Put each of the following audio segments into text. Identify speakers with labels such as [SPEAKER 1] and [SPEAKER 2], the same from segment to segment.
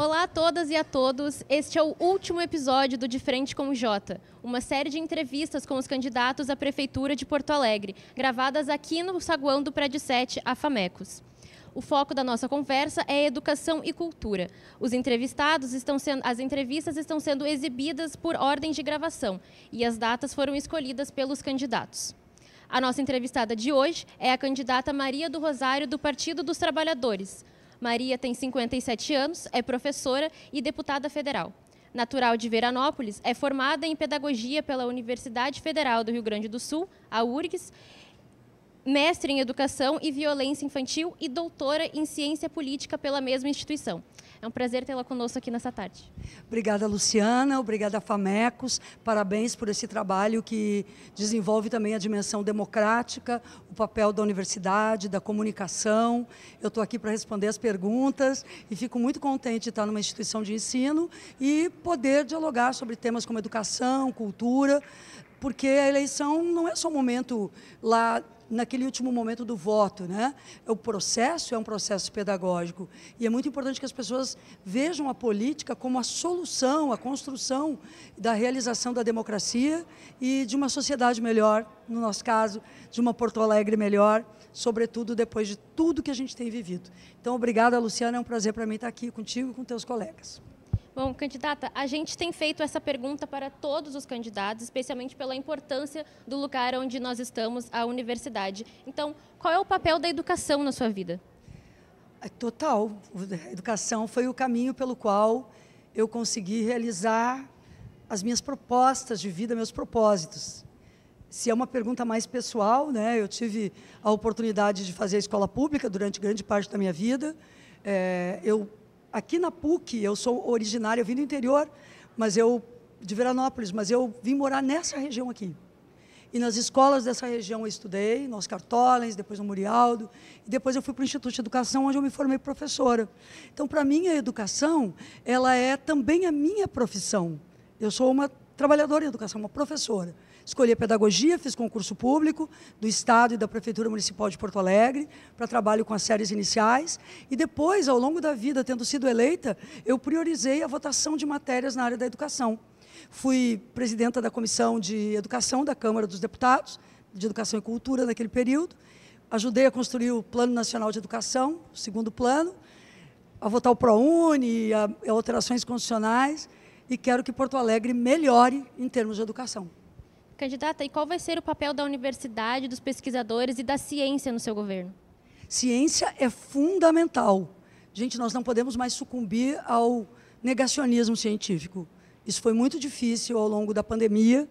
[SPEAKER 1] Olá a todas e a todos. Este é o último episódio do De Frente com o Jota, uma série de entrevistas com os candidatos à Prefeitura de Porto Alegre, gravadas aqui no saguão do Prédio 7, a Famecos. O foco da nossa conversa é educação e cultura. Os entrevistados estão sendo, as entrevistas estão sendo exibidas por ordem de gravação e as datas foram escolhidas pelos candidatos. A nossa entrevistada de hoje é a candidata Maria do Rosário do Partido dos Trabalhadores. Maria tem 57 anos, é professora e deputada federal. Natural de Veranópolis, é formada em pedagogia pela Universidade Federal do Rio Grande do Sul, a URGS, mestre em educação e violência infantil e doutora em ciência política pela
[SPEAKER 2] mesma instituição. É um prazer tê-la conosco aqui nessa tarde. Obrigada, Luciana. Obrigada, Famecos. Parabéns por esse trabalho que desenvolve também a dimensão democrática, o papel da universidade, da comunicação. Eu estou aqui para responder as perguntas e fico muito contente de estar numa instituição de ensino e poder dialogar sobre temas como educação, cultura, porque a eleição não é só um momento lá naquele último momento do voto. Né? O processo é um processo pedagógico e é muito importante que as pessoas vejam a política como a solução, a construção da realização da democracia e de uma sociedade melhor, no nosso caso, de uma Porto Alegre melhor, sobretudo depois de tudo que a gente tem vivido. Então, obrigada, Luciana, é um prazer para mim estar aqui contigo e com teus colegas.
[SPEAKER 1] Bom, candidata, a gente tem feito essa pergunta para todos os candidatos, especialmente pela importância do lugar onde nós estamos, a universidade. Então, qual é o papel da educação na sua vida?
[SPEAKER 2] É total. A educação foi o caminho pelo qual eu consegui realizar as minhas propostas de vida, meus propósitos. Se é uma pergunta mais pessoal, né? eu tive a oportunidade de fazer a escola pública durante grande parte da minha vida. É, eu aqui na PUC, eu sou originária, eu vim do interior, mas eu de Veranópolis, mas eu vim morar nessa região aqui. E nas escolas dessa região eu estudei, nos Cartolens, depois no Murialdo, e depois eu fui para o Instituto de Educação, onde eu me formei professora. Então, para mim, a educação, ela é também a minha profissão. Eu sou uma trabalhadora em educação, uma professora escolhi a pedagogia, fiz concurso público do Estado e da Prefeitura Municipal de Porto Alegre para trabalho com as séries iniciais. E depois, ao longo da vida, tendo sido eleita, eu priorizei a votação de matérias na área da educação. Fui presidenta da Comissão de Educação da Câmara dos Deputados, de Educação e Cultura naquele período. Ajudei a construir o Plano Nacional de Educação, o segundo plano, a votar o ProUni, a, a alterações constitucionais, e quero que Porto Alegre melhore em termos de educação.
[SPEAKER 1] Candidata, e qual vai ser o papel da universidade, dos pesquisadores e da ciência no seu governo?
[SPEAKER 2] Ciência é fundamental. Gente, nós não podemos mais sucumbir ao negacionismo científico. Isso foi muito difícil ao longo da pandemia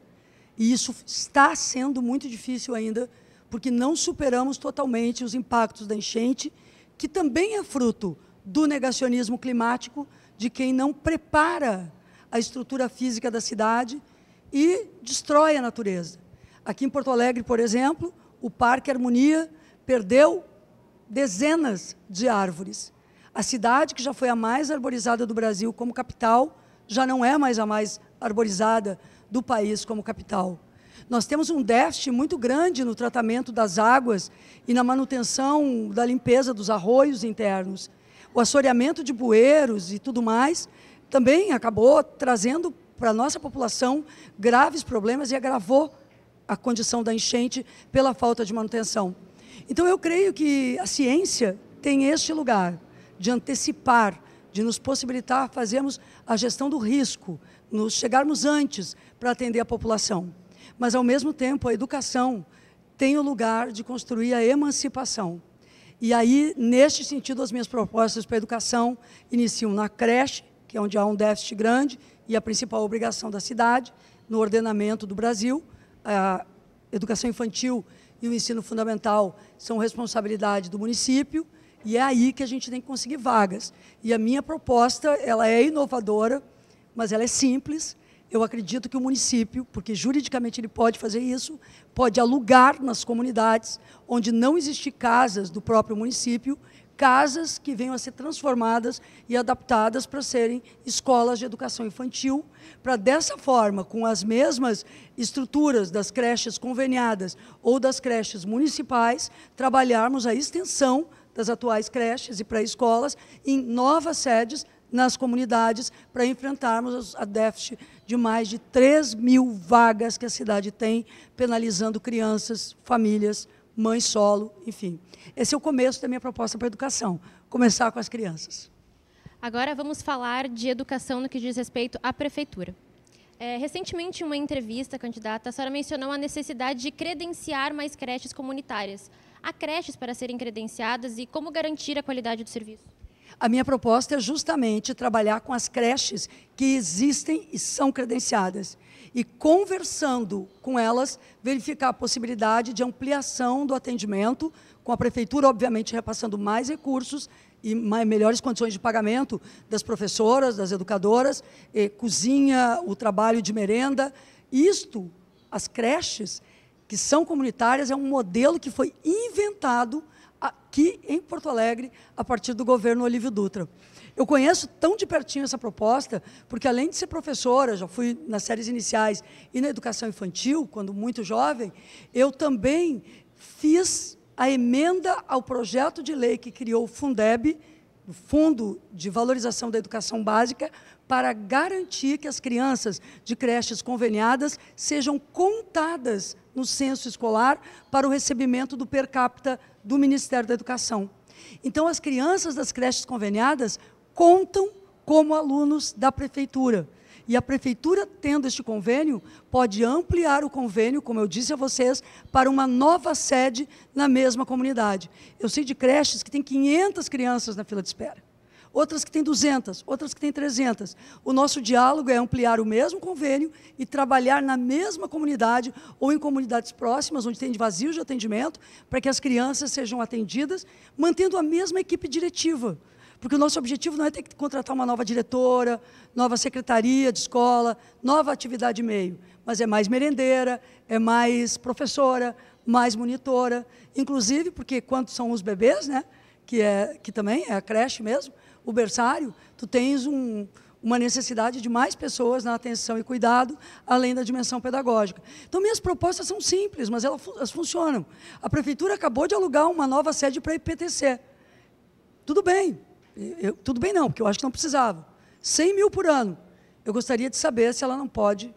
[SPEAKER 2] e isso está sendo muito difícil ainda, porque não superamos totalmente os impactos da enchente, que também é fruto do negacionismo climático de quem não prepara a estrutura física da cidade e destrói a natureza. Aqui em Porto Alegre, por exemplo, o Parque Harmonia perdeu dezenas de árvores. A cidade, que já foi a mais arborizada do Brasil como capital, já não é mais a mais arborizada do país como capital. Nós temos um déficit muito grande no tratamento das águas e na manutenção da limpeza dos arroios internos. O assoreamento de bueiros e tudo mais também acabou trazendo para a nossa população graves problemas e agravou a condição da enchente pela falta de manutenção. Então, eu creio que a ciência tem este lugar de antecipar, de nos possibilitar fazermos a gestão do risco, nos chegarmos antes para atender a população. Mas, ao mesmo tempo, a educação tem o lugar de construir a emancipação. E aí, neste sentido, as minhas propostas para a educação iniciam na creche, que é onde há um déficit grande e a principal obrigação da cidade no ordenamento do Brasil. A educação infantil e o ensino fundamental são responsabilidade do município e é aí que a gente tem que conseguir vagas. E a minha proposta, ela é inovadora, mas ela é simples. Eu acredito que o município, porque juridicamente ele pode fazer isso, pode alugar nas comunidades onde não existir casas do próprio município casas que venham a ser transformadas e adaptadas para serem escolas de educação infantil, para dessa forma, com as mesmas estruturas das creches conveniadas ou das creches municipais, trabalharmos a extensão das atuais creches e pré-escolas em novas sedes nas comunidades para enfrentarmos a déficit de mais de 3 mil vagas que a cidade tem, penalizando crianças, famílias, mãe solo, enfim. Esse é o começo da minha proposta para a educação, começar com as crianças.
[SPEAKER 1] Agora vamos falar de educação no que diz respeito à prefeitura. É, recentemente, em uma entrevista, candidata, a senhora mencionou a necessidade de credenciar mais creches comunitárias. Há creches para serem credenciadas e como garantir a qualidade do serviço?
[SPEAKER 2] A minha proposta é justamente trabalhar com as creches que existem e são credenciadas e, conversando com elas, verificar a possibilidade de ampliação do atendimento, com a prefeitura, obviamente, repassando mais recursos e mais, melhores condições de pagamento das professoras, das educadoras, eh, cozinha, o trabalho de merenda. Isto, as creches, que são comunitárias, é um modelo que foi inventado aqui em Porto Alegre, a partir do governo Olívio Dutra. Eu conheço tão de pertinho essa proposta, porque além de ser professora, já fui nas séries iniciais e na educação infantil, quando muito jovem, eu também fiz a emenda ao projeto de lei que criou o Fundeb, o Fundo de Valorização da Educação Básica, para garantir que as crianças de creches conveniadas sejam contadas no censo escolar para o recebimento do per capita do Ministério da Educação. Então, as crianças das creches conveniadas contam como alunos da prefeitura. E a prefeitura, tendo este convênio, pode ampliar o convênio, como eu disse a vocês, para uma nova sede na mesma comunidade. Eu sei de creches que têm 500 crianças na fila de espera outras que têm 200, outras que têm 300. O nosso diálogo é ampliar o mesmo convênio e trabalhar na mesma comunidade ou em comunidades próximas, onde tem vazios de atendimento, para que as crianças sejam atendidas, mantendo a mesma equipe diretiva. Porque o nosso objetivo não é ter que contratar uma nova diretora, nova secretaria de escola, nova atividade meio, mas é mais merendeira, é mais professora, mais monitora, inclusive porque quando são os bebês, né, que é que também é a creche mesmo, o berçário, tu tens um, uma necessidade de mais pessoas na atenção e cuidado, além da dimensão pedagógica. Então, minhas propostas são simples, mas elas, elas funcionam. A prefeitura acabou de alugar uma nova sede para a IPTC. Tudo bem. Eu, tudo bem não, porque eu acho que não precisava. 100 mil por ano. Eu gostaria de saber se ela não pode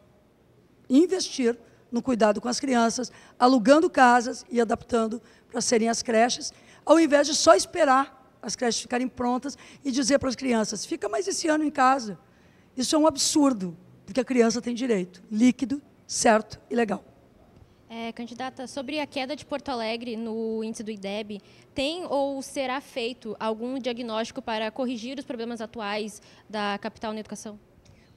[SPEAKER 2] investir no cuidado com as crianças, alugando casas e adaptando para serem as creches, ao invés de só esperar as creches ficarem prontas e dizer para as crianças: fica mais esse ano em casa. Isso é um absurdo, porque a criança tem direito líquido, certo e legal.
[SPEAKER 1] É, candidata, sobre a queda de Porto Alegre no índice do IDEB, tem ou será feito algum diagnóstico para corrigir os problemas atuais da capital na educação?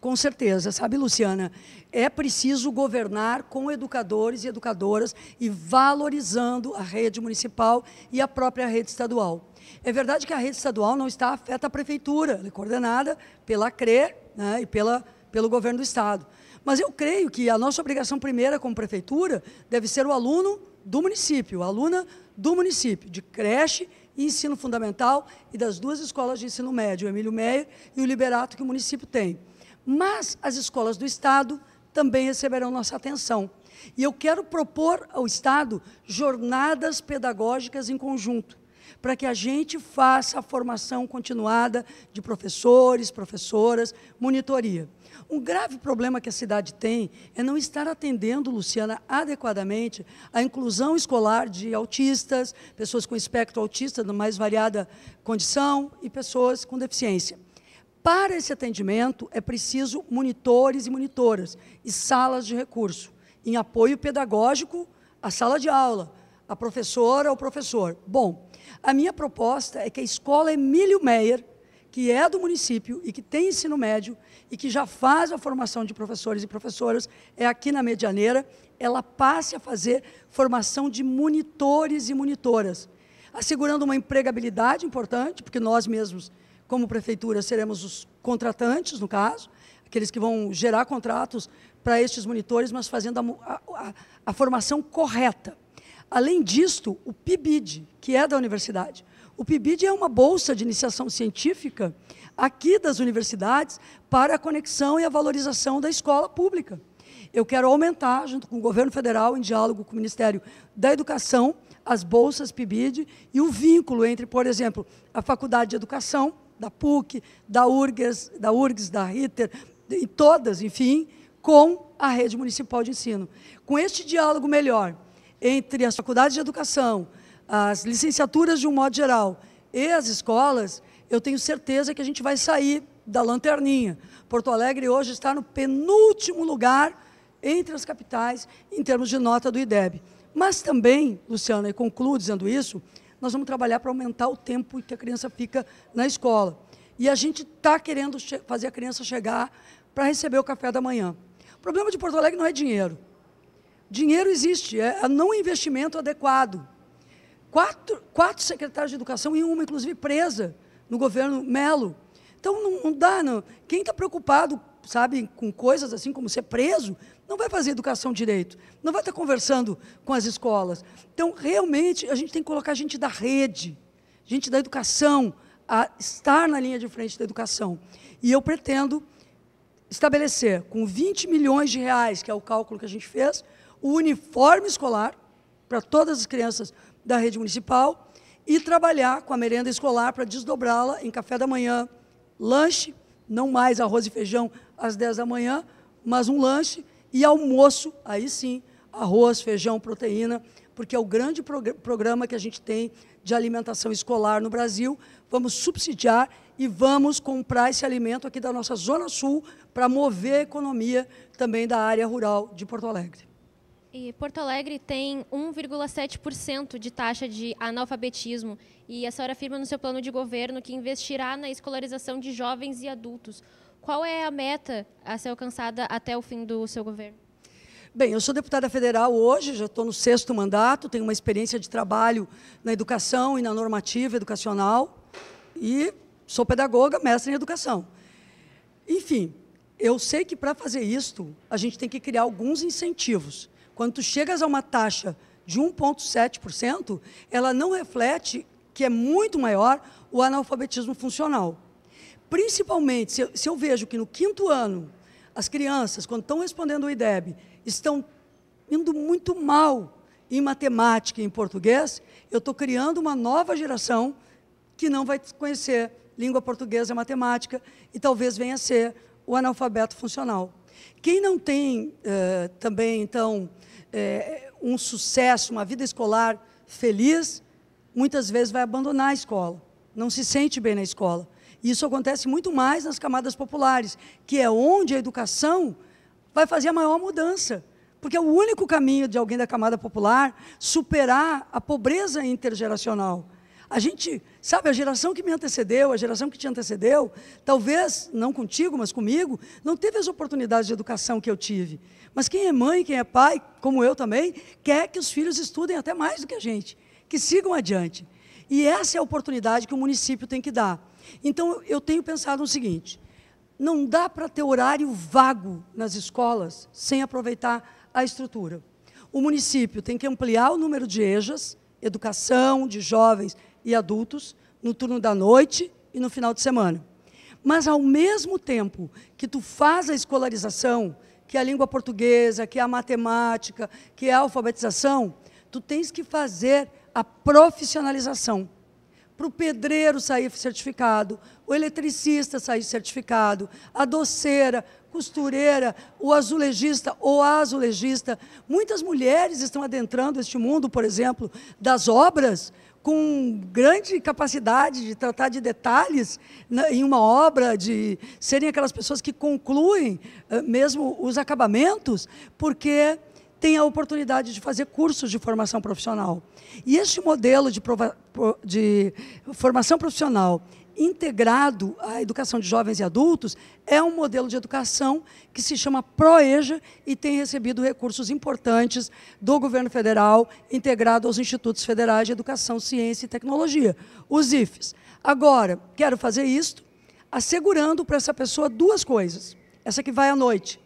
[SPEAKER 2] Com certeza, sabe, Luciana, é preciso governar com educadores e educadoras e valorizando a rede municipal e a própria rede estadual. É verdade que a rede estadual não está afeta a prefeitura, ela é coordenada pela CRE né, e pela, pelo governo do estado. Mas eu creio que a nossa obrigação primeira como prefeitura deve ser o aluno do município, a aluna do município, de creche e ensino fundamental e das duas escolas de ensino médio, o Emílio Meyer e o Liberato que o município tem. Mas as escolas do Estado também receberão nossa atenção. E eu quero propor ao Estado jornadas pedagógicas em conjunto, para que a gente faça a formação continuada de professores, professoras, monitoria. Um grave problema que a cidade tem é não estar atendendo, Luciana, adequadamente a inclusão escolar de autistas, pessoas com espectro autista na mais variada condição e pessoas com deficiência. Para esse atendimento, é preciso monitores e monitoras e salas de recurso, em apoio pedagógico à sala de aula, à professora ou professor. Bom, a minha proposta é que a escola Emílio Meyer, que é do município e que tem ensino médio e que já faz a formação de professores e professoras, é aqui na Medianeira, ela passe a fazer formação de monitores e monitoras, assegurando uma empregabilidade importante, porque nós mesmos como prefeitura, seremos os contratantes, no caso, aqueles que vão gerar contratos para estes monitores, mas fazendo a, a, a formação correta. Além disto, o PIBID, que é da universidade. O PIBID é uma bolsa de iniciação científica aqui das universidades para a conexão e a valorização da escola pública. Eu quero aumentar, junto com o governo federal, em diálogo com o Ministério da Educação, as bolsas PIBID e o vínculo entre, por exemplo, a Faculdade de Educação da PUC, da URGS, da, URGS, da Ritter, e todas, enfim, com a rede municipal de ensino. Com este diálogo melhor entre as faculdades de educação, as licenciaturas de um modo geral e as escolas, eu tenho certeza que a gente vai sair da lanterninha. Porto Alegre hoje está no penúltimo lugar entre as capitais em termos de nota do IDEB. Mas também, Luciana, e concluo dizendo isso, nós vamos trabalhar para aumentar o tempo que a criança fica na escola. E a gente está querendo fazer a criança chegar para receber o café da manhã. O problema de Porto Alegre não é dinheiro. Dinheiro existe, é, é não investimento adequado. Quatro, quatro secretários de educação e uma, inclusive, presa no governo Melo. Então, não, não dá. Não. Quem está preocupado sabe, com coisas assim como ser preso, não vai fazer educação direito, não vai estar conversando com as escolas. Então, realmente, a gente tem que colocar gente da rede, gente da educação, a estar na linha de frente da educação. E eu pretendo estabelecer, com 20 milhões de reais, que é o cálculo que a gente fez, o uniforme escolar para todas as crianças da rede municipal e trabalhar com a merenda escolar para desdobrá-la em café da manhã, lanche, não mais arroz e feijão, às 10 da manhã, mas um lanche e almoço, aí sim, arroz, feijão, proteína, porque é o grande prog programa que a gente tem de alimentação escolar no Brasil. Vamos subsidiar e vamos comprar esse alimento aqui da nossa Zona Sul para mover a economia também da área rural de Porto Alegre.
[SPEAKER 1] E Porto Alegre tem 1,7% de taxa de analfabetismo e a senhora afirma no seu plano de governo que investirá na escolarização de jovens e adultos. Qual é a meta a ser alcançada até o fim do seu governo?
[SPEAKER 2] Bem, eu sou deputada federal hoje, já estou no sexto mandato, tenho uma experiência de trabalho na educação e na normativa educacional e sou pedagoga, mestre em educação. Enfim, eu sei que para fazer isto, a gente tem que criar alguns incentivos. Quando tu chegas a uma taxa de 1,7%, ela não reflete que é muito maior o analfabetismo funcional principalmente, se eu, se eu vejo que no quinto ano, as crianças, quando estão respondendo o IDEB, estão indo muito mal em matemática e em português, eu estou criando uma nova geração que não vai conhecer língua portuguesa e matemática e talvez venha a ser o analfabeto funcional. Quem não tem eh, também, então, eh, um sucesso, uma vida escolar feliz, muitas vezes vai abandonar a escola, não se sente bem na escola. Isso acontece muito mais nas camadas populares, que é onde a educação vai fazer a maior mudança. Porque é o único caminho de alguém da camada popular superar a pobreza intergeracional. A gente, sabe, a geração que me antecedeu, a geração que te antecedeu, talvez, não contigo, mas comigo, não teve as oportunidades de educação que eu tive. Mas quem é mãe, quem é pai, como eu também, quer que os filhos estudem até mais do que a gente, que sigam adiante. E essa é a oportunidade que o município tem que dar. Então, eu tenho pensado no seguinte: não dá para ter horário vago nas escolas sem aproveitar a estrutura. O município tem que ampliar o número de EJAs, educação de jovens e adultos, no turno da noite e no final de semana. Mas, ao mesmo tempo que tu faz a escolarização, que é a língua portuguesa, que é a matemática, que é a alfabetização, tu tens que fazer a profissionalização para o pedreiro sair certificado, o eletricista sair certificado, a doceira, costureira, o azulejista ou a azulejista. Muitas mulheres estão adentrando este mundo, por exemplo, das obras, com grande capacidade de tratar de detalhes em uma obra, de serem aquelas pessoas que concluem eh, mesmo os acabamentos, porque tem a oportunidade de fazer cursos de formação profissional. E este modelo de, prova, de formação profissional integrado à educação de jovens e adultos é um modelo de educação que se chama PROEJA e tem recebido recursos importantes do governo federal, integrado aos institutos federais de educação, ciência e tecnologia, os IFES. Agora, quero fazer isto assegurando para essa pessoa duas coisas. Essa que vai à noite,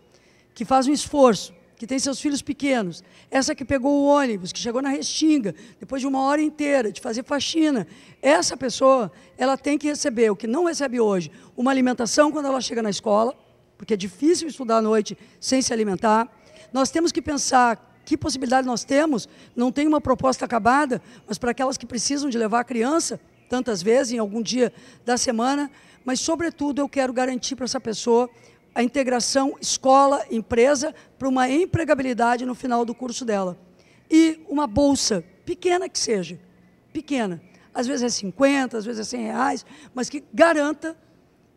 [SPEAKER 2] que faz um esforço, que tem seus filhos pequenos, essa que pegou o ônibus, que chegou na restinga, depois de uma hora inteira de fazer faxina, essa pessoa, ela tem que receber o que não recebe hoje, uma alimentação quando ela chega na escola, porque é difícil estudar à noite sem se alimentar. Nós temos que pensar que possibilidade nós temos, não tem uma proposta acabada, mas para aquelas que precisam de levar a criança, tantas vezes, em algum dia da semana, mas, sobretudo, eu quero garantir para essa pessoa a integração escola-empresa para uma empregabilidade no final do curso dela. E uma bolsa, pequena que seja, pequena. Às vezes é 50, às vezes é 100 reais, mas que garanta.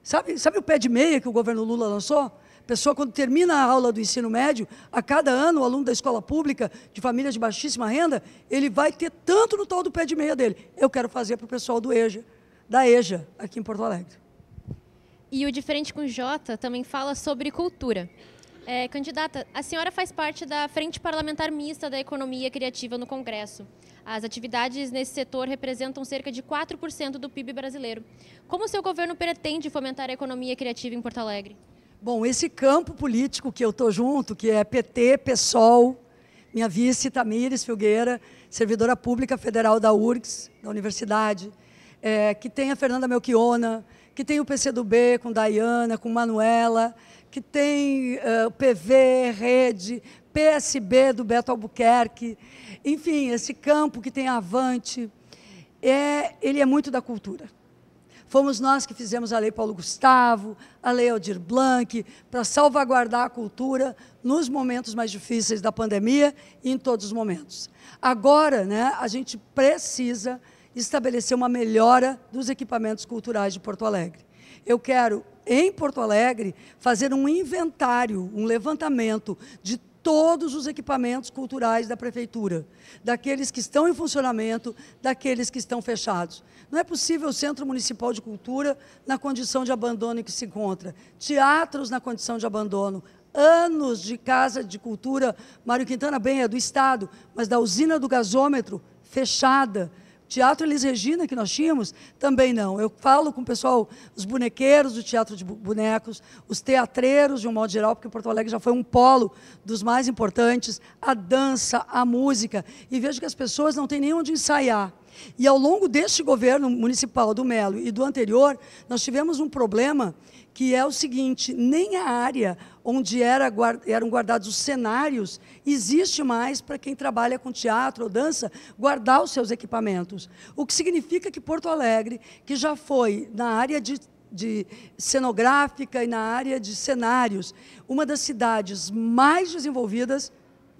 [SPEAKER 2] Sabe, sabe o pé de meia que o governo Lula lançou? pessoa, quando termina a aula do ensino médio, a cada ano, o aluno da escola pública, de família de baixíssima renda, ele vai ter tanto no tal do pé de meia dele. Eu quero fazer para o pessoal do EJA, da EJA, aqui em Porto Alegre.
[SPEAKER 1] E o Diferente com J também fala sobre cultura. É, candidata, a senhora faz parte da Frente Parlamentar Mista da Economia Criativa no Congresso. As atividades nesse setor representam cerca de 4% do PIB brasileiro. Como o seu governo pretende fomentar a economia criativa em Porto Alegre?
[SPEAKER 2] Bom, esse campo político que eu estou junto, que é PT, PSOL, minha vice Tamires Filgueira, servidora pública federal da URGS, da Universidade, é, que tem a Fernanda Melchiona, que tem o PCdoB com Dayana, com Manuela, que tem uh, eh, PV, Rede, PSB do Beto Albuquerque. Enfim, esse campo que tem Avante, é, ele é muito da cultura. Fomos nós que fizemos a Lei Paulo Gustavo, a Lei Aldir Blanc, para salvaguardar a cultura nos momentos mais difíceis da pandemia e em todos os momentos. Agora, né, a gente precisa estabelecer uma melhora dos equipamentos culturais de Porto Alegre. Eu quero, em Porto Alegre, fazer um inventário, um levantamento de todos os equipamentos culturais da prefeitura, daqueles que estão em funcionamento, daqueles que estão fechados. Não é possível o Centro Municipal de Cultura na condição de abandono em que se encontra, teatros na condição de abandono, anos de Casa de Cultura, Mário Quintana bem é do Estado, mas da usina do gasômetro fechada, Teatro Elis Regina, que nós tínhamos, também não. Eu falo com o pessoal, os bonequeiros do teatro de bonecos, os teatreiros, de um modo geral, porque Porto Alegre já foi um polo dos mais importantes, a dança, a música, e vejo que as pessoas não têm nem onde ensaiar. E ao longo deste governo municipal do Melo e do anterior, nós tivemos um problema que é o seguinte: nem a área onde era eram guardados os cenários existe mais para quem trabalha com teatro ou dança guardar os seus equipamentos. O que significa que Porto Alegre, que já foi na área de de cenográfica e na área de cenários, uma das cidades mais desenvolvidas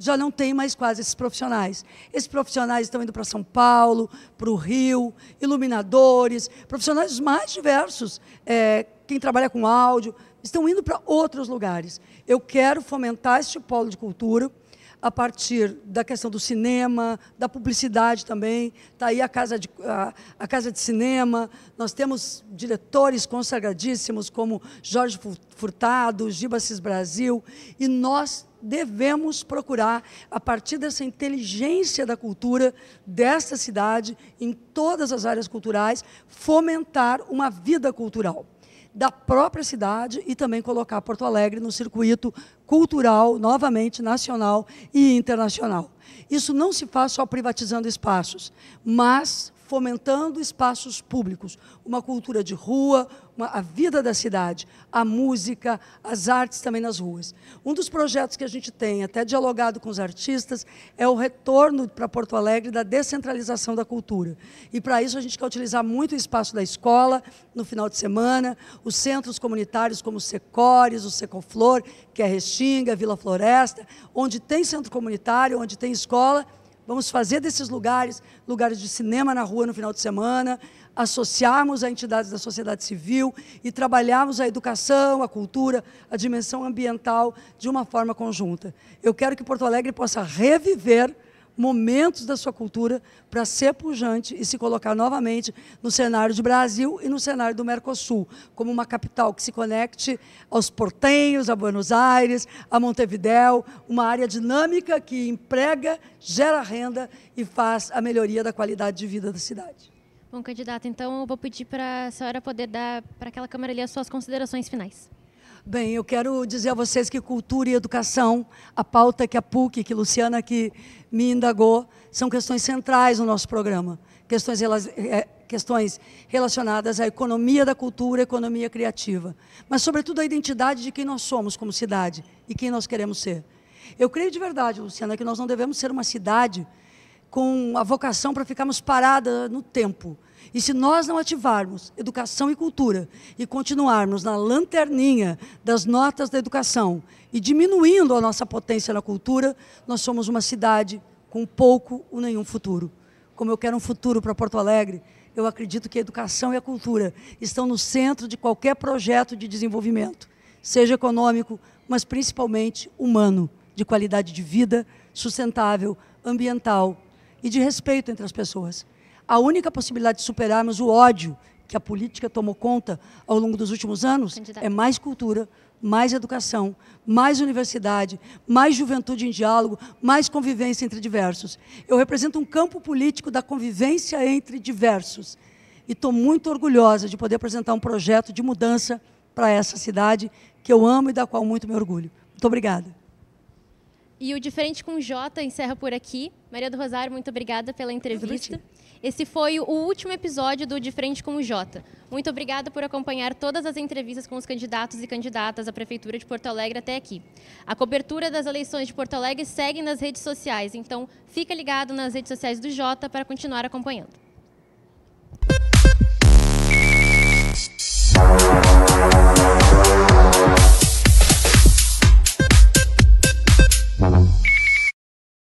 [SPEAKER 2] já não tem mais quase esses profissionais. Esses profissionais estão indo para São Paulo, para o Rio, iluminadores, profissionais mais diversos, é, quem trabalha com áudio, estão indo para outros lugares. Eu quero fomentar este polo de cultura a partir da questão do cinema, da publicidade também. Está aí a casa, de, a, a, casa de Cinema. Nós temos diretores consagradíssimos como Jorge Furtado, Gibacis Brasil. E nós devemos procurar, a partir dessa inteligência da cultura desta cidade, em todas as áreas culturais, fomentar uma vida cultural da própria cidade e também colocar Porto Alegre no circuito cultural, novamente nacional e internacional. Isso não se faz só privatizando espaços, mas fomentando espaços públicos, uma cultura de rua, a vida da cidade, a música, as artes também nas ruas. Um dos projetos que a gente tem, até dialogado com os artistas, é o retorno para Porto Alegre da descentralização da cultura. E para isso a gente quer utilizar muito o espaço da escola no final de semana, os centros comunitários como o Secores, o Secoflor, que é Restinga, Vila Floresta, onde tem centro comunitário, onde tem escola, Vamos fazer desses lugares lugares de cinema na rua no final de semana, associarmos a entidades da sociedade civil e trabalharmos a educação, a cultura, a dimensão ambiental de uma forma conjunta. Eu quero que Porto Alegre possa reviver momentos da sua cultura para ser pujante e se colocar novamente no cenário de Brasil e no cenário do Mercosul, como uma capital que se conecte aos portenhos, a Buenos Aires, a Montevidéu, uma área dinâmica que emprega, gera renda e faz a melhoria da qualidade de vida da cidade.
[SPEAKER 1] Bom, candidata, então eu vou pedir para a senhora poder dar para aquela câmera ali
[SPEAKER 2] as suas considerações finais. Bem, eu quero dizer a vocês que cultura e educação, a pauta que a PUC, que a Luciana que me indagou, são questões centrais no nosso programa. Questões, eh, questões relacionadas à economia da cultura, economia criativa. Mas, sobretudo, a identidade de quem nós somos como cidade e quem nós queremos ser. Eu creio de verdade, Luciana, que nós não devemos ser uma cidade com a vocação para ficarmos parada no tempo e se nós não ativarmos educação e cultura e continuarmos na lanterninha das notas da educação e diminuindo a nossa potência na cultura, nós somos uma cidade com pouco ou nenhum futuro. Como eu quero um futuro para Porto Alegre, eu acredito que a educação e a cultura estão no centro de qualquer projeto de desenvolvimento, seja econômico, mas principalmente humano, de qualidade de vida, sustentável, ambiental e de respeito entre as pessoas a única possibilidade de superarmos o ódio que a política tomou conta ao longo dos últimos anos Candidato. é mais cultura, mais educação, mais universidade, mais juventude em diálogo, mais convivência entre diversos. Eu represento um campo político da convivência entre diversos. E estou muito orgulhosa de poder apresentar um projeto de mudança para essa cidade que eu amo e da qual muito me orgulho. Muito obrigada.
[SPEAKER 1] E o Diferente com J encerra por aqui. Maria do Rosário, muito obrigada pela entrevista. Esse foi o último episódio do De Frente com o Jota. Muito obrigada por acompanhar todas as entrevistas com os candidatos e candidatas à Prefeitura de Porto Alegre até aqui. A cobertura das eleições de Porto Alegre segue nas redes sociais, então fica ligado nas redes sociais do Jota para continuar acompanhando.